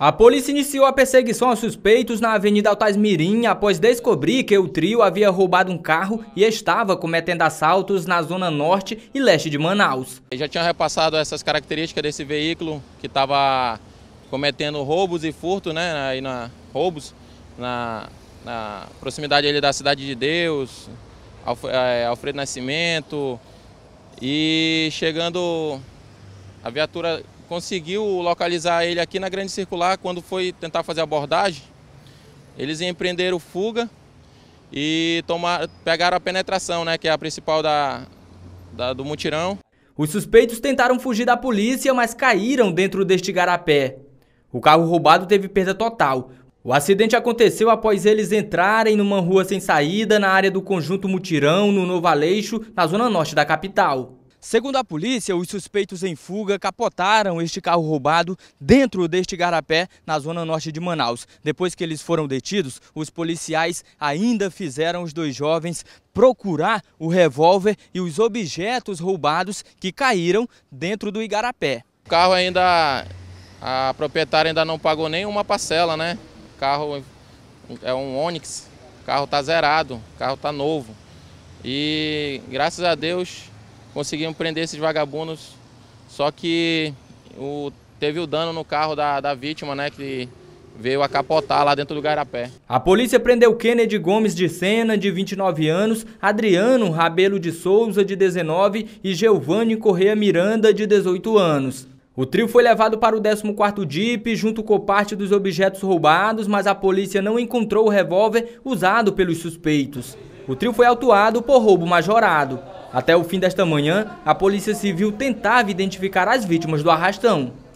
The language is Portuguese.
A polícia iniciou a perseguição aos suspeitos na Avenida Altais Mirim após descobrir que o trio havia roubado um carro e estava cometendo assaltos na zona norte e leste de Manaus. já tinha repassado essas características desse veículo que estava cometendo roubos e furto, né, aí na roubos na, na proximidade ali da Cidade de Deus, é, Alfredo Nascimento e chegando a viatura conseguiu localizar ele aqui na Grande Circular. Quando foi tentar fazer abordagem, eles empreenderam fuga e pegaram a penetração, né, que é a principal da, da, do mutirão. Os suspeitos tentaram fugir da polícia, mas caíram dentro deste garapé. O carro roubado teve perda total. O acidente aconteceu após eles entrarem numa rua sem saída na área do conjunto Mutirão, no Novo Aleixo, na zona norte da capital. Segundo a polícia, os suspeitos em fuga capotaram este carro roubado dentro deste garapé na zona norte de Manaus. Depois que eles foram detidos, os policiais ainda fizeram os dois jovens procurar o revólver e os objetos roubados que caíram dentro do igarapé. O carro ainda, a proprietária ainda não pagou nenhuma parcela, né? O carro é um Onix, o carro tá zerado, o carro tá novo. E graças a Deus conseguimos prender esses vagabundos, só que o, teve o dano no carro da, da vítima, né, que veio a capotar lá dentro do garapé. A polícia prendeu Kennedy Gomes de Sena, de 29 anos, Adriano Rabelo de Souza, de 19 e Geovane Correia Miranda, de 18 anos. O trio foi levado para o 14º DIP junto com parte dos objetos roubados, mas a polícia não encontrou o revólver usado pelos suspeitos. O trio foi autuado por roubo majorado. Até o fim desta manhã, a Polícia Civil tentava identificar as vítimas do arrastão.